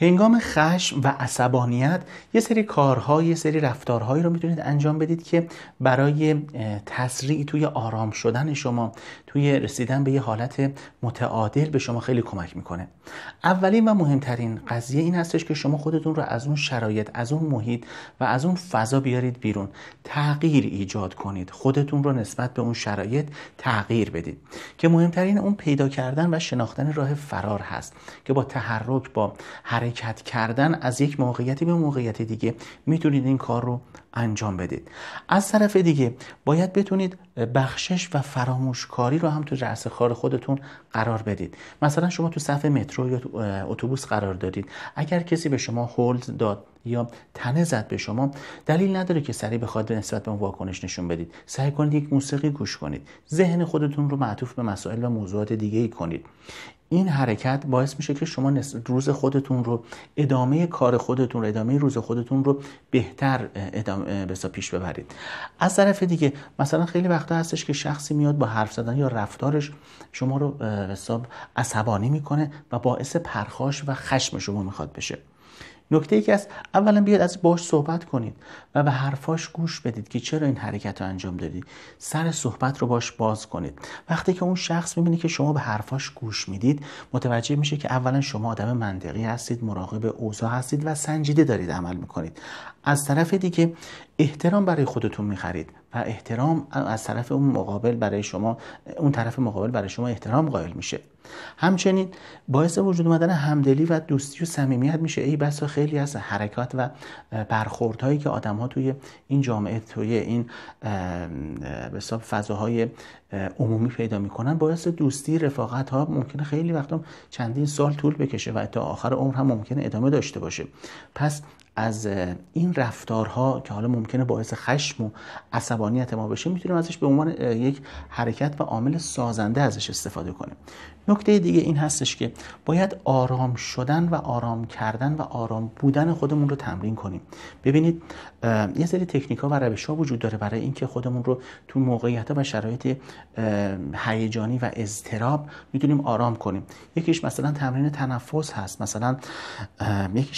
هنگام خشم و عصبانیت یه سری کارها یه سری رفتارهایی رو میتونید انجام بدید که برای تسریع توی آرام شدن شما توی رسیدن به یه حالت متعادل به شما خیلی کمک میکنه اولین و مهمترین قضیه این هستش که شما خودتون رو از اون شرایط از اون محیط و از اون فضا بیارید بیرون تغییر ایجاد کنید خودتون رو نسبت به اون شرایط تغییر بدید که مهمترین اون پیدا کردن و شناختن راه فرار هست که با تحرک با هر حرکت کردن از یک موقعیتی به موقعیت دیگه میتونید این کار رو انجام بدید از طرف دیگه باید بتونید بخشش و فراموشکاری رو هم تو رأس خار خودتون قرار بدید مثلا شما تو صفحه مترو یا اتوبوس قرار دارید اگر کسی به شما هولد داد یا تنه زد به شما دلیل نداره که سریع بخواد نسبت به اون واکنش نشون بدید سعی کنید یک موسیقی گوش کنید ذهن خودتون رو معطوف به مسائل و موضوعات دیگه ای کنید این حرکت باعث میشه که شما روز خودتون رو ادامه کار خودتون رو ادامه روز خودتون رو بهتر ادامه بسا پیش ببرید از طرف دیگه مثلا خیلی وقتا هستش که شخصی میاد با حرف زدن یا رفتارش شما رو حساب عصبانی میکنه و باعث پرخاش و خشم شما میخواد بشه نکته ای که است اولا بیاد از باش صحبت کنید و به حرفاش گوش بدید که چرا این حرکت رو انجام دادی سر صحبت رو باش باز کنید وقتی که اون شخص میبینه که شما به حرفاش گوش میدید متوجه میشه که اولا شما آدم منطقی هستید مراقب اوضاع هستید و سنجیده دارید عمل میکنید از طرف دیگه احترام برای خودتون میخرید و احترام از طرف اون مقابل برای شما اون طرف مقابل برای شما احترام قائل میشه همچنین باعث وجود اومدن همدلی و دوستی و صمیمیت میشه ای بسا خیلی از حرکات و برخوردهایی که آدم ها توی این جامعه توی این به فضاهای عمومی پیدا میکنن باعث دوستی رفاقت ها ممکنه خیلی وقتا چندین سال طول بکشه و تا آخر عمر هم ممکنه ادامه داشته باشه پس از این رفتارها که حالا ممکنه باعث خشم و عصبانیت ما بشه میتونیم ازش به عنوان یک حرکت و عامل سازنده ازش استفاده کنیم نکته دیگه این هستش که باید آرام شدن و آرام کردن و آرام بودن خودمون رو تمرین کنیم ببینید یه سری تکنیک ها و روش ها وجود داره برای اینکه خودمون رو تو موقعیت و شرایط هیجانی و اضطراب میتونیم آرام کنیم یکیش مثلا تمرین تنفس هست مثلا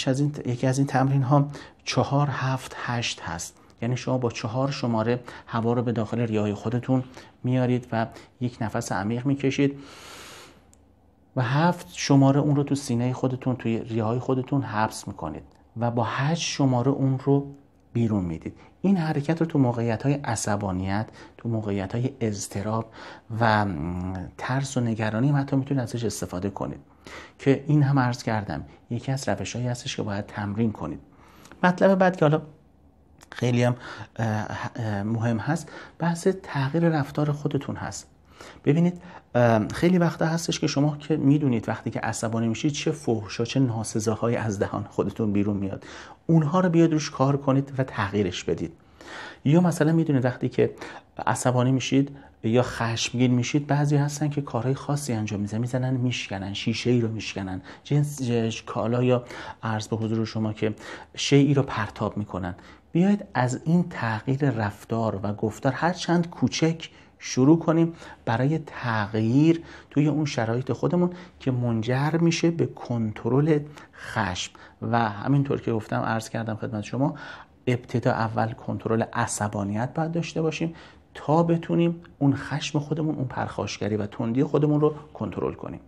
از این یکی از این تمرین ها چهار هفت هشت هست یعنی شما با چهار شماره هوا رو به داخل ریه خودتون میارید و یک نفس عمیق میکشید و هفت شماره اون رو تو سینه خودتون توی ریه خودتون حبس میکنید و با هشت شماره اون رو بیرون میدید این حرکت رو تو موقعیت های عصبانیت تو موقعیت های اضطراب و ترس و نگرانی هم حتی میتونید ازش استفاده کنید که این هم عرض کردم یکی از روش هایی هستش که باید تمرین کنید مطلب بعد که حالا خیلی هم مهم هست بحث تغییر رفتار خودتون هست ببینید خیلی وقتا هستش که شما که میدونید وقتی که عصبانی میشید چه فحشا چه ناسزاهایی از دهان خودتون بیرون میاد اونها رو بیاد روش کار کنید و تغییرش بدید یا مثلا میدونید وقتی که عصبانی میشید یا خشمگین میشید بعضی هستن که کارهای خاصی انجام میزن میزنن میشکنن شیشه ای رو میشکنن جنس کالا یا عرض به حضور شما که شیعی رو پرتاب میکنن بیایید از این تغییر رفتار و گفتار هر چند کوچک شروع کنیم برای تغییر توی اون شرایط خودمون که منجر میشه به کنترل خشم و همینطور که گفتم عرض کردم خدمت شما ابتدا اول کنترل عصبانیت باید داشته باشیم تا بتونیم اون خشم خودمون اون پرخاشگری و تندی خودمون رو کنترل کنیم